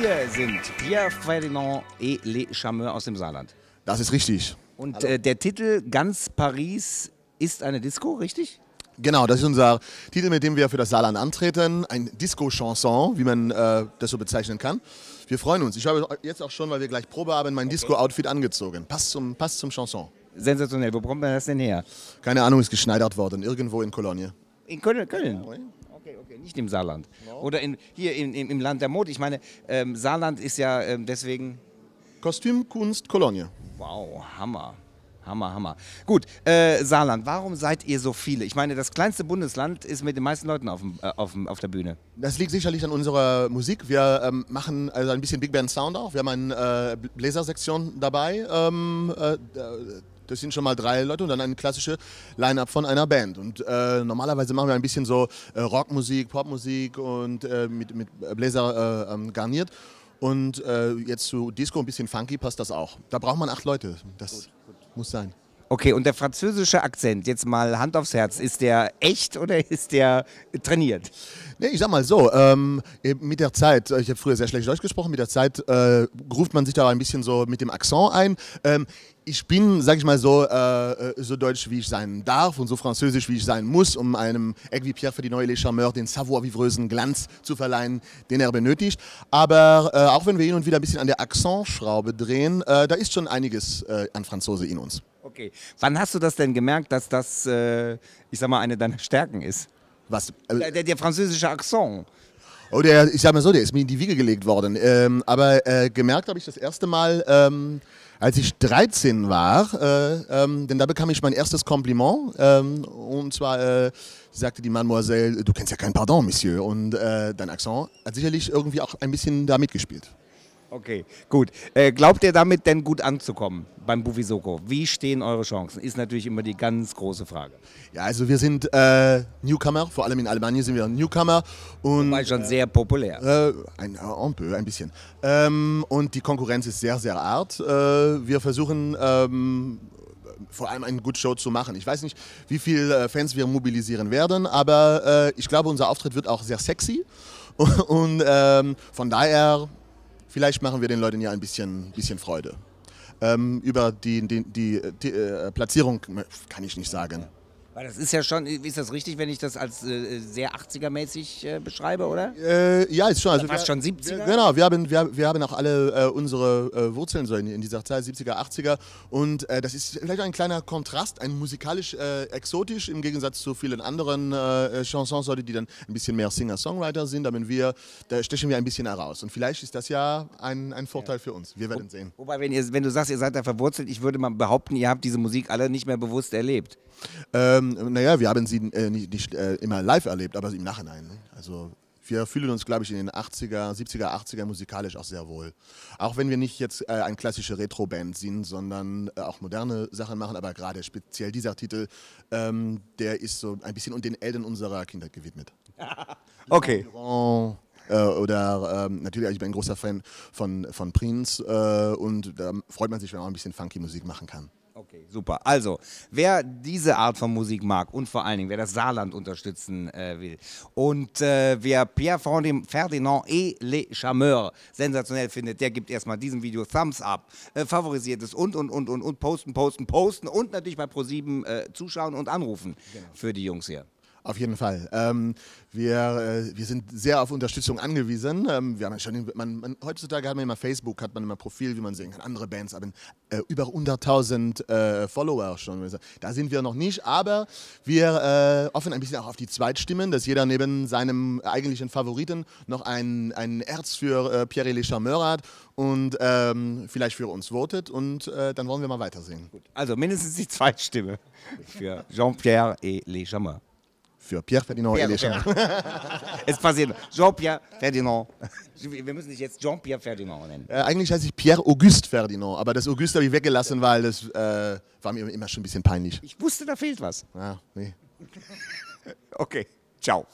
Wir sind Pierre Ferdinand et les Charmeurs aus dem Saarland. Das ist richtig. Und äh, der Titel Ganz Paris ist eine Disco, richtig? Genau, das ist unser Titel, mit dem wir für das Saarland antreten. Ein Disco-Chanson, wie man äh, das so bezeichnen kann. Wir freuen uns. Ich habe jetzt auch schon, weil wir gleich Probe haben, mein okay. Disco-Outfit angezogen. Passt zum, passt zum Chanson. Sensationell. Wo kommt man das denn her? Keine Ahnung, ist geschneidert worden. Irgendwo in Cologne. In Köln? Köln. Okay, okay, nicht im Saarland. No. Oder in, hier in, im, im Land der Mode. Ich meine, ähm, Saarland ist ja ähm, deswegen. Kostümkunst Kolonie. Wow, Hammer. Hammer, Hammer. Gut, äh, Saarland, warum seid ihr so viele? Ich meine, das kleinste Bundesland ist mit den meisten Leuten auf, dem, äh, auf, dem, auf der Bühne. Das liegt sicherlich an unserer Musik. Wir ähm, machen also ein bisschen Big Band Sound auch. Wir haben eine äh, Bläsersektion dabei. Ähm, äh, äh, das sind schon mal drei Leute und dann eine klassische Line-Up von einer Band. Und äh, normalerweise machen wir ein bisschen so äh, Rockmusik, Popmusik und äh, mit, mit Bläser äh, ähm, garniert. Und äh, jetzt zu Disco ein bisschen funky passt das auch. Da braucht man acht Leute. Das gut, gut. muss sein. Okay, und der französische Akzent, jetzt mal Hand aufs Herz, ist der echt oder ist der trainiert? Nee, ich sag mal so, ähm, mit der Zeit, ich habe früher sehr schlecht Deutsch gesprochen, mit der Zeit äh, ruft man sich da ein bisschen so mit dem Akzent ein. Ähm, ich bin, sag ich mal so, äh, äh, so deutsch wie ich sein darf und so französisch wie ich sein muss, um einem Egui Pierre für die neue Les Charmeurs den savoir-vivreusen Glanz zu verleihen, den er benötigt. Aber äh, auch wenn wir hin und wieder ein bisschen an der Accentschraube drehen, äh, da ist schon einiges äh, an Franzose in uns. Okay. Wann hast du das denn gemerkt, dass das, äh, ich sag mal, eine deiner Stärken ist? Was? Der, der, der französische Akzent. Oh, der, ich sag mal so, der ist mir in die Wiege gelegt worden. Ähm, aber äh, gemerkt habe ich das erste Mal, ähm, als ich 13 war, äh, ähm, denn da bekam ich mein erstes Kompliment. Ähm, und zwar äh, sagte die Mademoiselle, du kennst ja kein Pardon, Monsieur. Und äh, dein Akzent hat sicherlich irgendwie auch ein bisschen da mitgespielt. Okay, gut. Äh, glaubt ihr damit denn gut anzukommen beim Buvisoko? Wie stehen eure Chancen? Ist natürlich immer die ganz große Frage. Ja, also wir sind äh, Newcomer, vor allem in Albanien sind wir Newcomer. Und, Wobei schon äh, sehr populär. Äh, ein, äh, un peu, ein bisschen. Ähm, und die Konkurrenz ist sehr, sehr hart. Äh, wir versuchen ähm, vor allem eine Good Show zu machen. Ich weiß nicht, wie viele Fans wir mobilisieren werden, aber ich glaube, unser Auftritt wird auch sehr sexy. Und ähm, von daher Vielleicht machen wir den Leuten ja ein bisschen, bisschen Freude. Ähm, über die, die, die, äh, die äh, Platzierung kann ich nicht sagen. Weil das ist ja schon, ist das richtig, wenn ich das als äh, äh, sehr 80er-mäßig äh, beschreibe, oder? Äh, ja, ist schon. Also Fast schon 70er? Wir, genau, wir haben, wir, wir haben auch alle unsere Wurzeln so in, in, dieser Zeit, 70er, 80er. Und das ist vielleicht ein kleiner Kontrast, ein musikalisch exotisch im Gegensatz zu vielen anderen Chansons, die dann ein bisschen mehr Singer-Songwriter sind. Da, wir, da stechen wir ein bisschen heraus. Und vielleicht ist das ja ein, ein Vorteil ja. für uns. Wir werden Wo, sehen. Wobei, wenn, ihr, wenn du sagst, ihr seid da verwurzelt, ich würde mal behaupten, ihr habt diese Musik alle nicht mehr bewusst erlebt. Ähm, ähm, naja, wir haben sie äh, nicht, nicht äh, immer live erlebt, aber im Nachhinein. Ne? Also wir fühlen uns, glaube ich, in den 80er, 70er, 80er musikalisch auch sehr wohl. Auch wenn wir nicht jetzt äh, eine klassische Retro-Band sind, sondern äh, auch moderne Sachen machen, aber gerade speziell dieser Titel, ähm, der ist so ein bisschen und den Eltern unserer Kindheit gewidmet. okay. Oh. Äh, oder ähm, natürlich, also ich bin ein großer Fan von, von Prince äh, und da freut man sich, wenn man auch ein bisschen funky Musik machen kann. Okay, super. Also, wer diese Art von Musik mag und vor allen Dingen, wer das Saarland unterstützen äh, will und äh, wer Pierre Ferdinand et les Chameurs sensationell findet, der gibt erstmal diesem Video Thumbs Up, äh, favorisiert es und, und, und, und, und, posten, posten, posten und natürlich bei ProSieben äh, zuschauen und anrufen genau. für die Jungs hier. Auf jeden Fall. Ähm, wir, äh, wir sind sehr auf Unterstützung angewiesen. Ähm, wir haben schon, man, man, heutzutage hat man immer Facebook, hat man immer Profil, wie man sehen kann. Andere Bands haben äh, über 100.000 äh, Follower schon. Also, da sind wir noch nicht, aber wir äh, offen ein bisschen auch auf die Zweitstimmen, dass jeder neben seinem eigentlichen Favoriten noch ein, Erz für äh, Pierre-Élie Charmeur hat und ähm, vielleicht für uns votet und äh, dann wollen wir mal weitersehen. Also mindestens die Zweitstimme für Jean-Pierre et Les Chameurs für Pierre Ferdinand Pierre, Pierre. es passiert. Jean-Pierre Ferdinand. Wir müssen dich jetzt Jean-Pierre Ferdinand nennen. Äh, eigentlich heiße ich Pierre Auguste Ferdinand, aber das Auguste habe ich weggelassen, weil das äh, war mir immer schon ein bisschen peinlich. Ich wusste, da fehlt was. Ah, nee. okay, ciao.